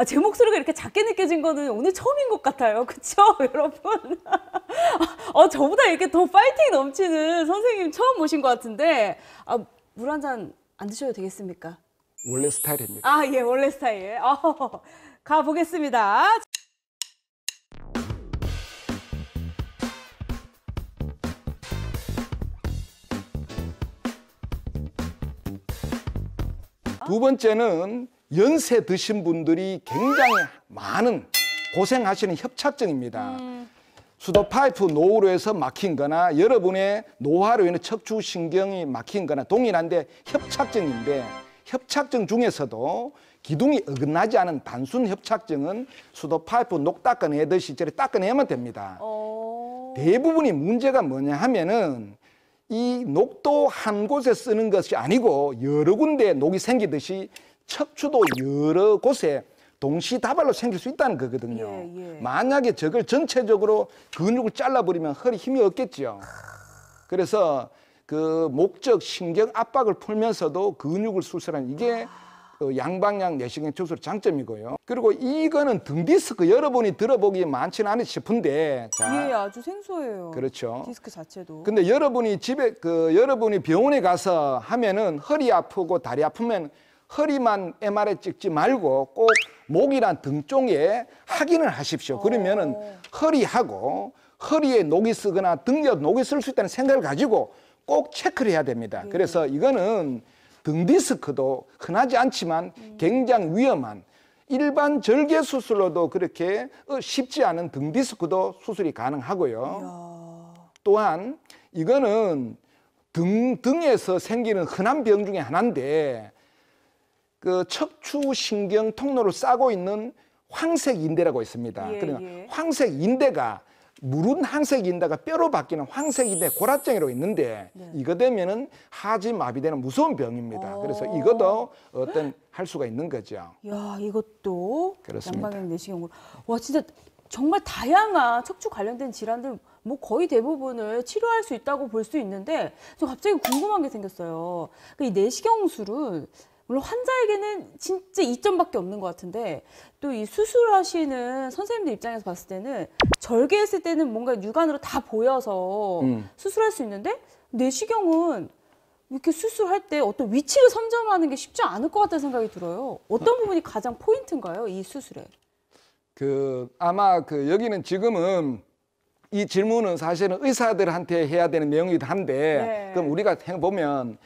아, 제 목소리가 이렇게 작게 느껴진 거는 오늘 처음인 것 같아요. 그쵸, 여러분? 어, 저보다 이렇게 더 파이팅 넘치는 선생님 처음 오신 것 같은데, 아, 물한 잔 안 드셔도 되겠습니까? 원래 스타일입니다. 아, 예, 원래 스타일. 아, 가보겠습니다. 두 번째는 연세 드신 분들이 굉장히 많은 고생하시는 협착증입니다. 음. 수도 파이프 노후로 해서 막힌 거나 여러분의 노화로 인해 척추 신경이 막힌 거나 동일한데 협착증인데 협착증 중에서도 기둥이 어긋나지 않은 단순 협착증은 수도 파이프 녹 닦아내듯이 저리 닦아내야 됩니다. 오. 어. 대부분의 문제가 뭐냐 하면은 이 녹도 한 곳에 쓰는 것이 아니고 여러 군데 녹이 생기듯이 척추도 여러 곳에 동시다발로 생길 수 있다는 거거든요. 예, 예. 만약에 저걸 전체적으로 근육을 잘라버리면 허리 힘이 없겠지요. 그래서 그 목적 신경 압박을 풀면서도 근육을 수술한 이게 그 양방향 내시경 주술 장점이고요. 그리고 이거는 등 디스크 여러분이 들어보기 많지는 않으 싶은데 자, 예, 아주 생소해요. 그렇죠. 디스크 자체도. 근데 여러분이 집에 그 여러분이 병원에 가서 하면은 허리 아프고 다리 아프면 허리만 MR에 찍지 말고 꼭 목이란 등 쪽에 확인을 하십시오. 그러면은 어. 허리하고 허리에 녹이 쓰거나 등에 녹이 쓸 수 있다는 생각을 가지고 꼭 체크를 해야 됩니다. 음. 그래서 이거는 등 디스크도 흔하지 않지만 음. 굉장히 위험한 일반 절개 수술로도 그렇게 쉽지 않은 등 디스크도 수술이 가능하고요. 이야. 또한 이거는 등 등에서 생기는 흔한 병 중에 하나인데 그 척추 신경 통로를 싸고 있는 황색 인대라고 있습니다. 예, 그러니까 예. 황색 인대가 무른 황색 인대가 뼈로 바뀌는 황색 인대 고라증이라고 있는데 네. 이거 되면은 하지 마비되는 무서운 병입니다. 어. 그래서 이것도 어떤 할 수가 있는 거죠. 야 이것도 양방향 내시경으로 와 진짜 정말 다양한 척추 관련된 질환들 뭐 거의 대부분을 치료할 수 있다고 볼 수 있는데 저 갑자기 궁금한 게 생겼어요. 그 이 내시경술은 물론 환자에게는 진짜 이점밖에 없는 것 같은데 또 이 수술하시는 선생님들 입장에서 봤을 때는 절개했을 때는 뭔가 육안으로 다 보여서 음. 수술할 수 있는데 내시경은 이렇게 수술할 때 어떤 위치를 선점하는 게 쉽지 않을 것 같다는 생각이 들어요. 어떤 아. 부분이 가장 포인트인가요, 이 수술에? 그 아마 그 여기는 지금은 이 질문은 사실은 의사들한테 해야 되는 내용이기도 한데 네. 그럼 우리가 보면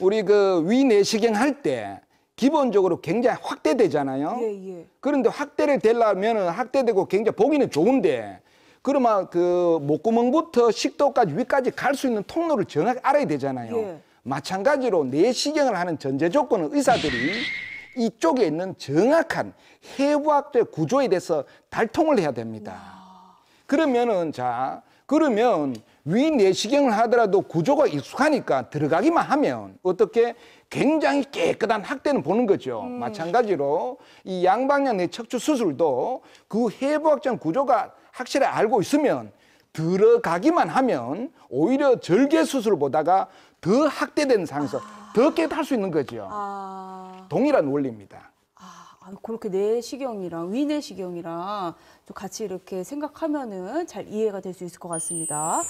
우리 그 위내시경 할 때 기본적으로 굉장히 확대되잖아요. 예, 예. 그런데 확대를 되려면 확대되고 굉장히 보기는 좋은데 그러면 그 목구멍부터 식도까지 위까지 갈 수 있는 통로를 정확히 알아야 되잖아요. 예. 마찬가지로 내시경을 하는 전제 조건은 의사들이 이쪽에 있는 정확한 해부학적 구조에 대해서 달통을 해야 됩니다. 와. 그러면은 자 그러면 위 내시경을 하더라도 구조가 익숙하니까 들어가기만 하면 어떻게 굉장히 깨끗한 학대는 보는 거죠. 음. 마찬가지로 이 양방향 내 척추 수술도 그 해부학적 구조가 확실히 알고 있으면 들어가기만 하면 오히려 절개 수술보다가 더 학대된 상황에서 아. 더 깨끗할 수 있는 거죠. 아. 동일한 원리입니다. 아, 그렇게 내시경이랑 위내시경이랑 같이 이렇게 생각하면은 잘 이해가 될 수 있을 것 같습니다.